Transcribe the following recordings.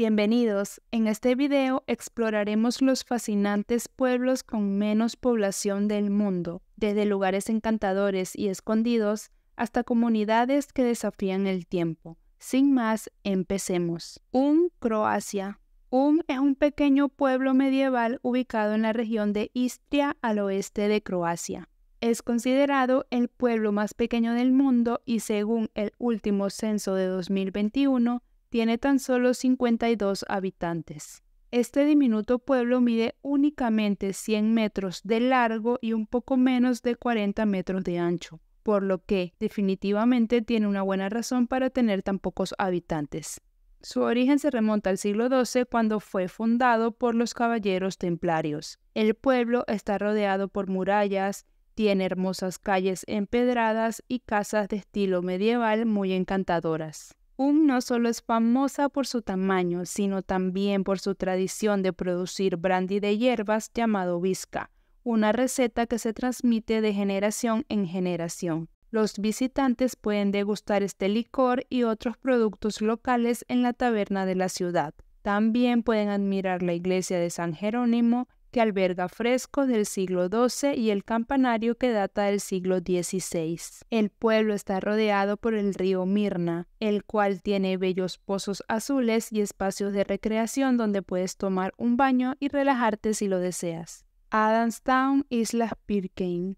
Bienvenidos, en este video exploraremos los fascinantes pueblos con menos población del mundo, desde lugares encantadores y escondidos hasta comunidades que desafían el tiempo. Sin más, empecemos. Un Croacia. Un es eh, un pequeño pueblo medieval ubicado en la región de Istria al oeste de Croacia. Es considerado el pueblo más pequeño del mundo y según el último censo de 2021, tiene tan solo 52 habitantes. Este diminuto pueblo mide únicamente 100 metros de largo y un poco menos de 40 metros de ancho, por lo que definitivamente tiene una buena razón para tener tan pocos habitantes. Su origen se remonta al siglo XII cuando fue fundado por los caballeros templarios. El pueblo está rodeado por murallas, tiene hermosas calles empedradas y casas de estilo medieval muy encantadoras. Um no solo es famosa por su tamaño, sino también por su tradición de producir brandy de hierbas llamado visca, una receta que se transmite de generación en generación. Los visitantes pueden degustar este licor y otros productos locales en la taberna de la ciudad. También pueden admirar la iglesia de San Jerónimo que alberga frescos del siglo XII y el campanario que data del siglo XVI. El pueblo está rodeado por el río Mirna, el cual tiene bellos pozos azules y espacios de recreación donde puedes tomar un baño y relajarte si lo deseas. Adamstown, Islas Pirkein.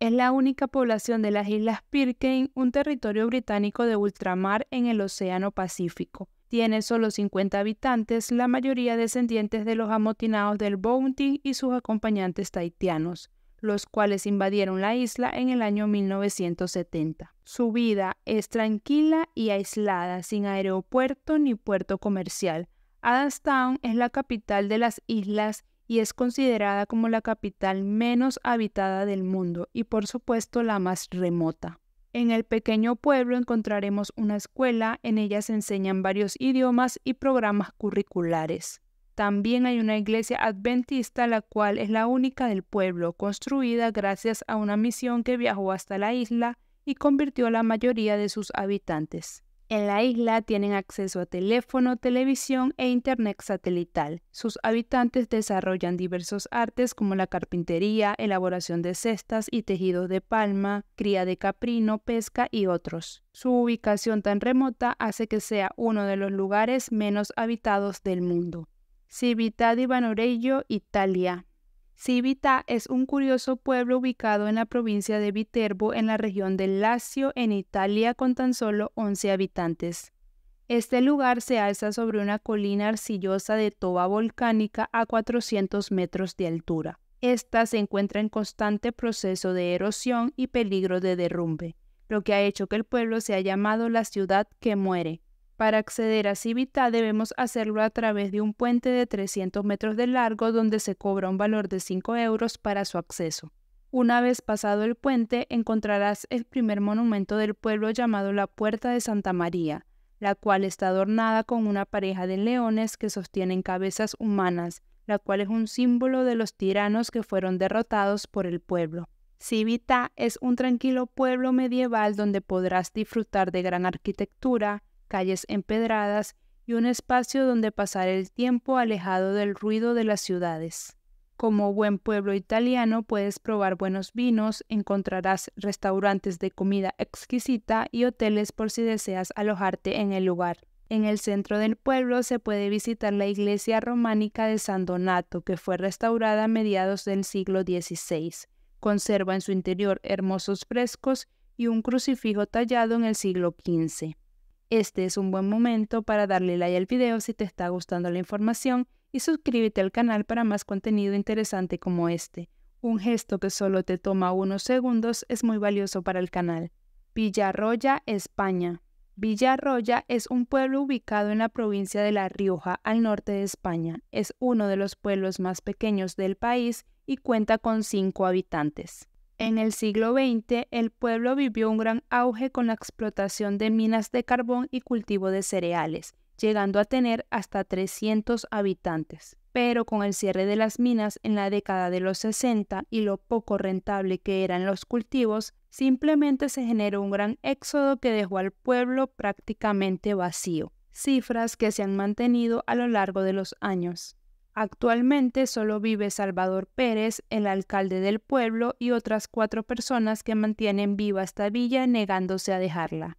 Es la única población de las Islas Pirkein, un territorio británico de ultramar en el Océano Pacífico. Tiene solo 50 habitantes, la mayoría descendientes de los amotinados del Bounty y sus acompañantes tahitianos, los cuales invadieron la isla en el año 1970. Su vida es tranquila y aislada, sin aeropuerto ni puerto comercial. Adamstown es la capital de las islas y es considerada como la capital menos habitada del mundo y por supuesto la más remota. En el pequeño pueblo encontraremos una escuela, en ella se enseñan varios idiomas y programas curriculares. También hay una iglesia adventista, la cual es la única del pueblo, construida gracias a una misión que viajó hasta la isla y convirtió a la mayoría de sus habitantes. En la isla tienen acceso a teléfono, televisión e internet satelital. Sus habitantes desarrollan diversos artes como la carpintería, elaboración de cestas y tejidos de palma, cría de caprino, pesca y otros. Su ubicación tan remota hace que sea uno de los lugares menos habitados del mundo. Cività di Italia, Civita es un curioso pueblo ubicado en la provincia de Viterbo, en la región del Lacio, en Italia, con tan solo 11 habitantes. Este lugar se alza sobre una colina arcillosa de toba volcánica a 400 metros de altura. Esta se encuentra en constante proceso de erosión y peligro de derrumbe, lo que ha hecho que el pueblo sea llamado la ciudad que muere, para acceder a Civita debemos hacerlo a través de un puente de 300 metros de largo donde se cobra un valor de 5 euros para su acceso. Una vez pasado el puente encontrarás el primer monumento del pueblo llamado la Puerta de Santa María, la cual está adornada con una pareja de leones que sostienen cabezas humanas, la cual es un símbolo de los tiranos que fueron derrotados por el pueblo. Civita es un tranquilo pueblo medieval donde podrás disfrutar de gran arquitectura, calles empedradas y un espacio donde pasar el tiempo alejado del ruido de las ciudades. Como buen pueblo italiano puedes probar buenos vinos, encontrarás restaurantes de comida exquisita y hoteles por si deseas alojarte en el lugar. En el centro del pueblo se puede visitar la iglesia románica de San Donato, que fue restaurada a mediados del siglo XVI. Conserva en su interior hermosos frescos y un crucifijo tallado en el siglo XV. Este es un buen momento para darle like al video si te está gustando la información y suscríbete al canal para más contenido interesante como este. Un gesto que solo te toma unos segundos es muy valioso para el canal. Villarroya, España. Villarroya es un pueblo ubicado en la provincia de La Rioja, al norte de España. Es uno de los pueblos más pequeños del país y cuenta con 5 habitantes. En el siglo XX, el pueblo vivió un gran auge con la explotación de minas de carbón y cultivo de cereales, llegando a tener hasta 300 habitantes. Pero con el cierre de las minas en la década de los 60 y lo poco rentable que eran los cultivos, simplemente se generó un gran éxodo que dejó al pueblo prácticamente vacío, cifras que se han mantenido a lo largo de los años. Actualmente solo vive Salvador Pérez, el alcalde del pueblo, y otras cuatro personas que mantienen viva esta villa negándose a dejarla.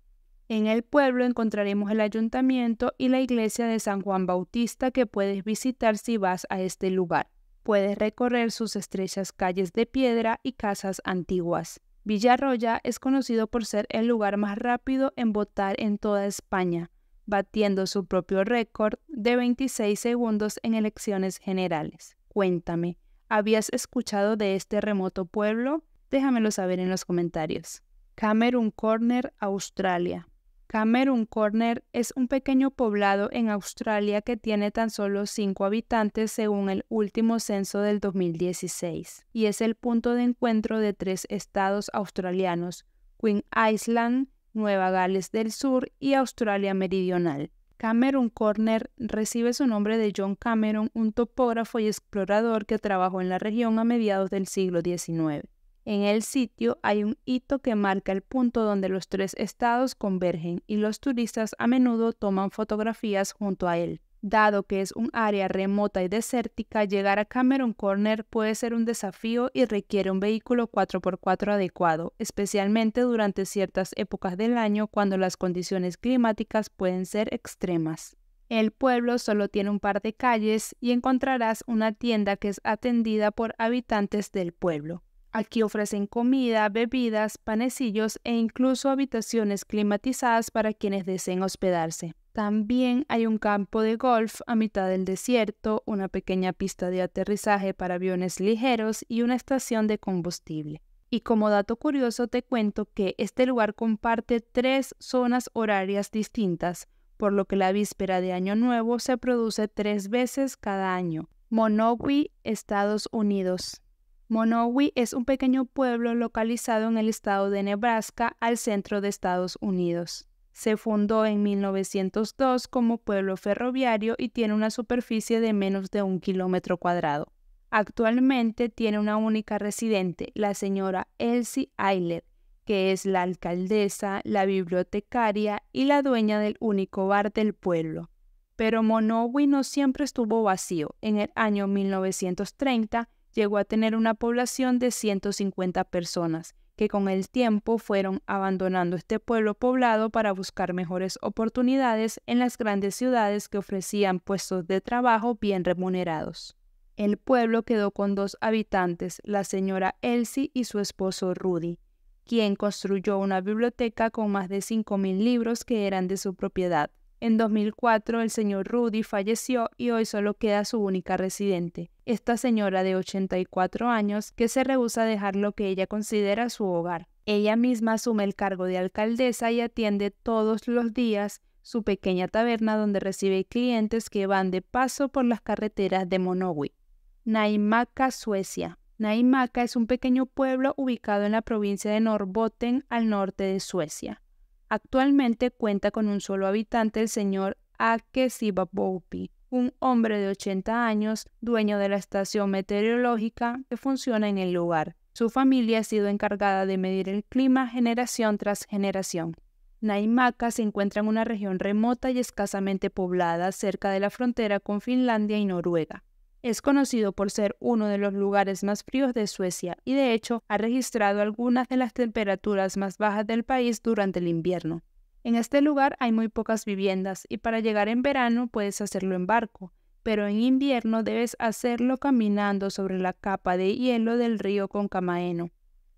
En el pueblo encontraremos el ayuntamiento y la iglesia de San Juan Bautista que puedes visitar si vas a este lugar. Puedes recorrer sus estrechas calles de piedra y casas antiguas. Villarroya es conocido por ser el lugar más rápido en votar en toda España batiendo su propio récord de 26 segundos en elecciones generales. Cuéntame, ¿habías escuchado de este remoto pueblo? Déjamelo saber en los comentarios. Cameron Corner, Australia. Cameron Corner es un pequeño poblado en Australia que tiene tan solo 5 habitantes según el último censo del 2016 y es el punto de encuentro de tres estados australianos, Queen Island, Nueva Gales del Sur y Australia Meridional. Cameron Corner recibe su nombre de John Cameron, un topógrafo y explorador que trabajó en la región a mediados del siglo XIX. En el sitio hay un hito que marca el punto donde los tres estados convergen y los turistas a menudo toman fotografías junto a él. Dado que es un área remota y desértica, llegar a Cameron Corner puede ser un desafío y requiere un vehículo 4x4 adecuado, especialmente durante ciertas épocas del año cuando las condiciones climáticas pueden ser extremas. El pueblo solo tiene un par de calles y encontrarás una tienda que es atendida por habitantes del pueblo. Aquí ofrecen comida, bebidas, panecillos e incluso habitaciones climatizadas para quienes deseen hospedarse. También hay un campo de golf a mitad del desierto, una pequeña pista de aterrizaje para aviones ligeros y una estación de combustible. Y como dato curioso te cuento que este lugar comparte tres zonas horarias distintas, por lo que la víspera de Año Nuevo se produce tres veces cada año. Monowi, Estados Unidos. Monowi es un pequeño pueblo localizado en el estado de Nebraska al centro de Estados Unidos. Se fundó en 1902 como pueblo ferroviario y tiene una superficie de menos de un kilómetro cuadrado. Actualmente tiene una única residente, la señora Elsie Ayler, que es la alcaldesa, la bibliotecaria y la dueña del único bar del pueblo. Pero Monowi no siempre estuvo vacío. En el año 1930 llegó a tener una población de 150 personas que con el tiempo fueron abandonando este pueblo poblado para buscar mejores oportunidades en las grandes ciudades que ofrecían puestos de trabajo bien remunerados. El pueblo quedó con dos habitantes, la señora Elsie y su esposo Rudy, quien construyó una biblioteca con más de 5.000 libros que eran de su propiedad. En 2004 el señor Rudy falleció y hoy solo queda su única residente, esta señora de 84 años que se rehúsa a dejar lo que ella considera su hogar. Ella misma asume el cargo de alcaldesa y atiende todos los días su pequeña taberna donde recibe clientes que van de paso por las carreteras de Monowi. Naimaka, Suecia. Naimaka es un pequeño pueblo ubicado en la provincia de Norboten, al norte de Suecia. Actualmente cuenta con un solo habitante, el señor Ake Sibabopi, un hombre de 80 años, dueño de la estación meteorológica que funciona en el lugar. Su familia ha sido encargada de medir el clima generación tras generación. Naimaka se encuentra en una región remota y escasamente poblada cerca de la frontera con Finlandia y Noruega. Es conocido por ser uno de los lugares más fríos de Suecia y de hecho ha registrado algunas de las temperaturas más bajas del país durante el invierno. En este lugar hay muy pocas viviendas y para llegar en verano puedes hacerlo en barco, pero en invierno debes hacerlo caminando sobre la capa de hielo del río Concamaeno.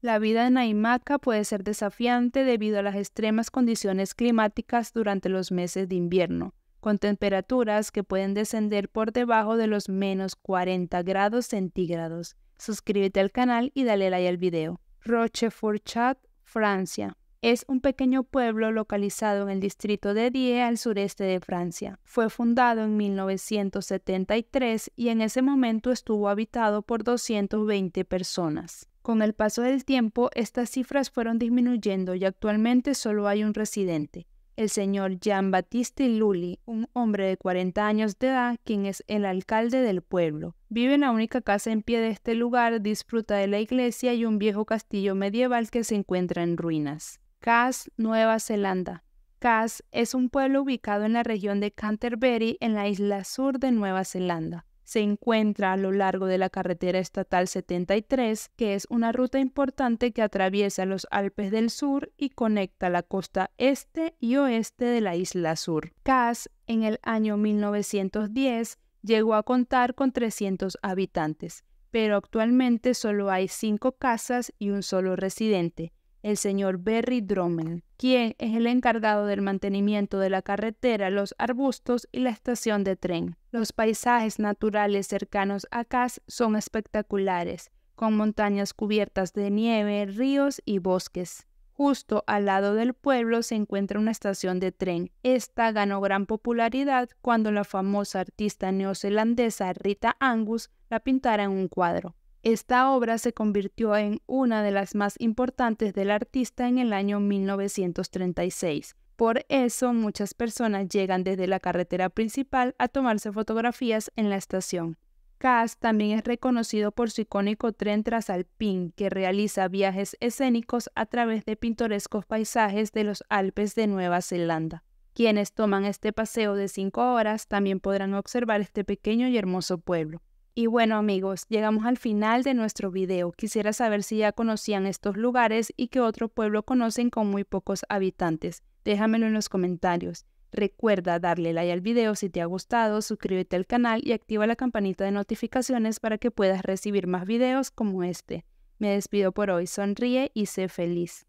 La vida en Aimaca puede ser desafiante debido a las extremas condiciones climáticas durante los meses de invierno con temperaturas que pueden descender por debajo de los menos 40 grados centígrados. Suscríbete al canal y dale like al video. rochefort Chat, Francia. Es un pequeño pueblo localizado en el distrito de Die al sureste de Francia. Fue fundado en 1973 y en ese momento estuvo habitado por 220 personas. Con el paso del tiempo, estas cifras fueron disminuyendo y actualmente solo hay un residente. El señor Jean-Baptiste Lully, un hombre de 40 años de edad, quien es el alcalde del pueblo, vive en la única casa en pie de este lugar, disfruta de la iglesia y un viejo castillo medieval que se encuentra en ruinas. Cass, Nueva Zelanda. Cass es un pueblo ubicado en la región de Canterbury, en la isla sur de Nueva Zelanda se encuentra a lo largo de la carretera estatal 73, que es una ruta importante que atraviesa los Alpes del Sur y conecta la costa este y oeste de la isla sur. Cas en el año 1910, llegó a contar con 300 habitantes, pero actualmente solo hay cinco casas y un solo residente el señor Berry Drommel, quien es el encargado del mantenimiento de la carretera, los arbustos y la estación de tren. Los paisajes naturales cercanos a Cass son espectaculares, con montañas cubiertas de nieve, ríos y bosques. Justo al lado del pueblo se encuentra una estación de tren. Esta ganó gran popularidad cuando la famosa artista neozelandesa Rita Angus la pintara en un cuadro. Esta obra se convirtió en una de las más importantes del artista en el año 1936. Por eso muchas personas llegan desde la carretera principal a tomarse fotografías en la estación. Cass también es reconocido por su icónico tren trasalpín que realiza viajes escénicos a través de pintorescos paisajes de los Alpes de Nueva Zelanda. Quienes toman este paseo de cinco horas también podrán observar este pequeño y hermoso pueblo. Y bueno amigos, llegamos al final de nuestro video. Quisiera saber si ya conocían estos lugares y qué otro pueblo conocen con muy pocos habitantes. Déjamelo en los comentarios. Recuerda darle like al video si te ha gustado, suscríbete al canal y activa la campanita de notificaciones para que puedas recibir más videos como este. Me despido por hoy, sonríe y sé feliz.